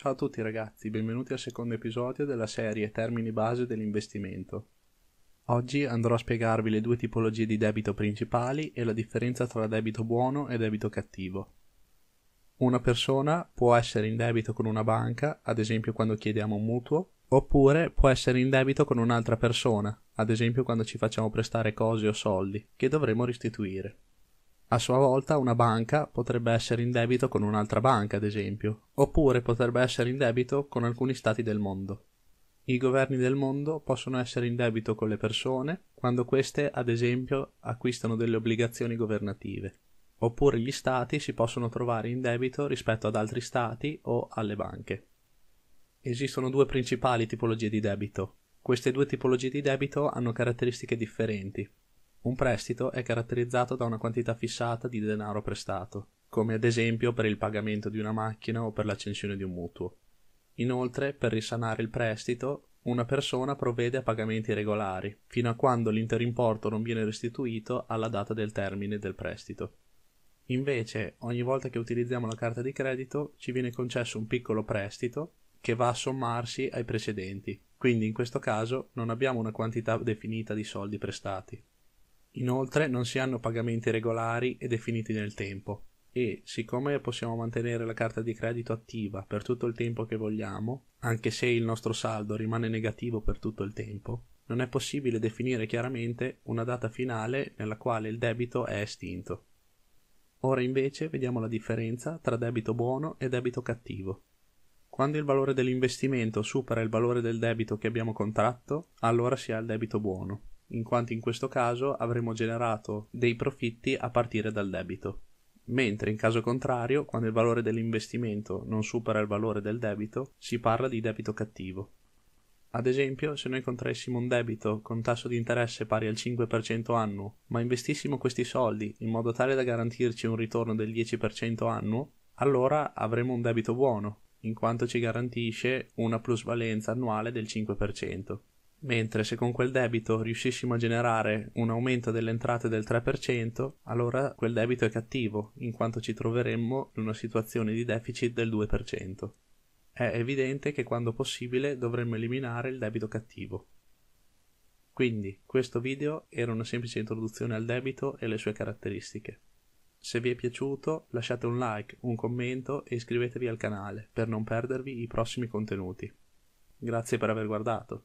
Ciao a tutti ragazzi, benvenuti al secondo episodio della serie Termini base dell'investimento. Oggi andrò a spiegarvi le due tipologie di debito principali e la differenza tra debito buono e debito cattivo. Una persona può essere in debito con una banca, ad esempio quando chiediamo un mutuo, oppure può essere in debito con un'altra persona, ad esempio quando ci facciamo prestare cose o soldi, che dovremo restituire. A sua volta una banca potrebbe essere in debito con un'altra banca, ad esempio, oppure potrebbe essere in debito con alcuni stati del mondo. I governi del mondo possono essere in debito con le persone quando queste, ad esempio, acquistano delle obbligazioni governative, oppure gli stati si possono trovare in debito rispetto ad altri stati o alle banche. Esistono due principali tipologie di debito. Queste due tipologie di debito hanno caratteristiche differenti, un prestito è caratterizzato da una quantità fissata di denaro prestato, come ad esempio per il pagamento di una macchina o per l'accensione di un mutuo. Inoltre, per risanare il prestito, una persona provvede a pagamenti regolari, fino a quando l'intero importo non viene restituito alla data del termine del prestito. Invece, ogni volta che utilizziamo la carta di credito, ci viene concesso un piccolo prestito che va a sommarsi ai precedenti, quindi in questo caso non abbiamo una quantità definita di soldi prestati, Inoltre non si hanno pagamenti regolari e definiti nel tempo e, siccome possiamo mantenere la carta di credito attiva per tutto il tempo che vogliamo, anche se il nostro saldo rimane negativo per tutto il tempo, non è possibile definire chiaramente una data finale nella quale il debito è estinto. Ora invece vediamo la differenza tra debito buono e debito cattivo. Quando il valore dell'investimento supera il valore del debito che abbiamo contratto, allora si ha il debito buono in quanto in questo caso avremo generato dei profitti a partire dal debito. Mentre in caso contrario, quando il valore dell'investimento non supera il valore del debito, si parla di debito cattivo. Ad esempio, se noi contraessimo un debito con tasso di interesse pari al 5% annuo, ma investissimo questi soldi in modo tale da garantirci un ritorno del 10% annuo, allora avremo un debito buono, in quanto ci garantisce una plusvalenza annuale del 5% mentre se con quel debito riuscissimo a generare un aumento delle entrate del 3%, allora quel debito è cattivo, in quanto ci troveremmo in una situazione di deficit del 2%. È evidente che quando possibile dovremmo eliminare il debito cattivo. Quindi, questo video era una semplice introduzione al debito e le sue caratteristiche. Se vi è piaciuto lasciate un like, un commento e iscrivetevi al canale per non perdervi i prossimi contenuti. Grazie per aver guardato.